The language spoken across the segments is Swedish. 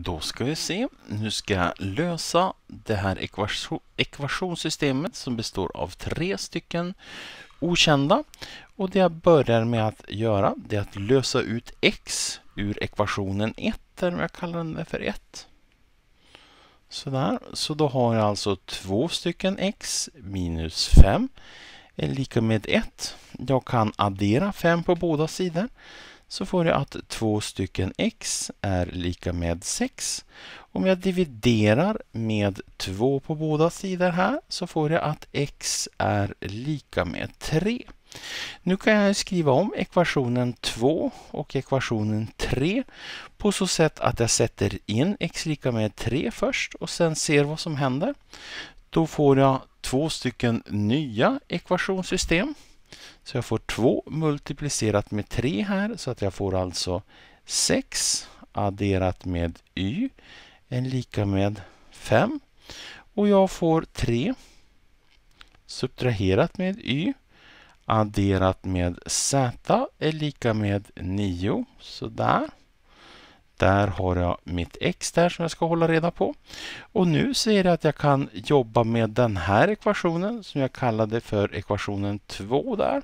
Då ska vi se. Nu ska jag lösa det här ekvation, ekvationssystemet som består av tre stycken okända. Och det jag börjar med att göra det är att lösa ut x ur ekvationen 1, där jag kallar den för 1. Sådär, så då har jag alltså två stycken x minus 5 är lika med 1. Jag kan addera 5 på båda sidor så får jag att två stycken x är lika med 6. Om jag dividerar med 2 på båda sidor här så får jag att x är lika med 3. Nu kan jag skriva om ekvationen 2 och ekvationen 3 på så sätt att jag sätter in x lika med 3 först och sen ser vad som händer. Då får jag två stycken nya ekvationssystem. Så jag får 2 multiplicerat med 3 här så att jag får alltså 6 adderat med y är lika med 5. Och jag får 3 subtraherat med y adderat med z är lika med 9. Sådär. Där har jag mitt x där som jag ska hålla reda på. Och nu ser jag att jag kan jobba med den här ekvationen som jag kallade för ekvationen 2 där.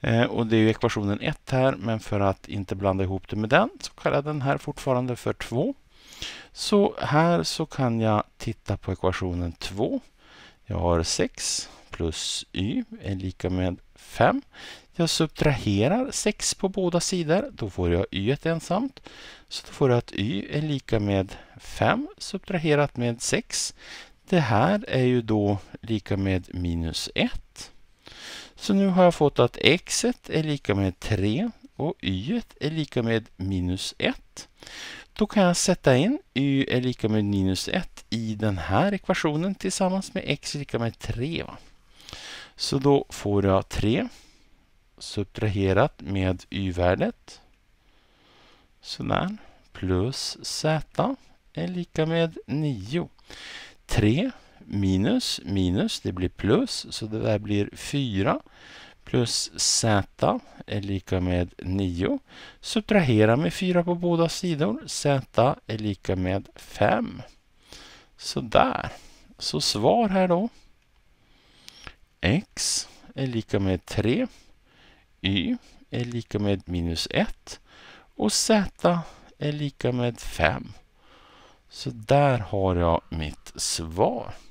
Eh, och det är ekvationen 1 här, men för att inte blanda ihop det med den så kallar jag den här fortfarande för 2. Så här så kan jag titta på ekvationen 2. Jag har 6 plus y är lika med 5. Jag subtraherar 6 på båda sidor. Då får jag y ensamt. Så då får jag att y är lika med 5 subtraherat med 6. Det här är ju då lika med minus 1. Så nu har jag fått att x är lika med 3 och y är lika med minus 1. Då kan jag sätta in y är lika med minus 1 i den här ekvationen tillsammans med x är lika med 3. Va? Så då får jag 3 subtraherat med y-värdet. Sådär. Plus z är lika med 9. 3 minus minus, det blir plus, så det där blir 4 plus z är lika med 9. Subtrahera med 4 på båda sidor. z är lika med 5. Sådär. Så svar här då x är lika med 3, y är lika med minus 1 och z är lika med 5. Så där har jag mitt svar.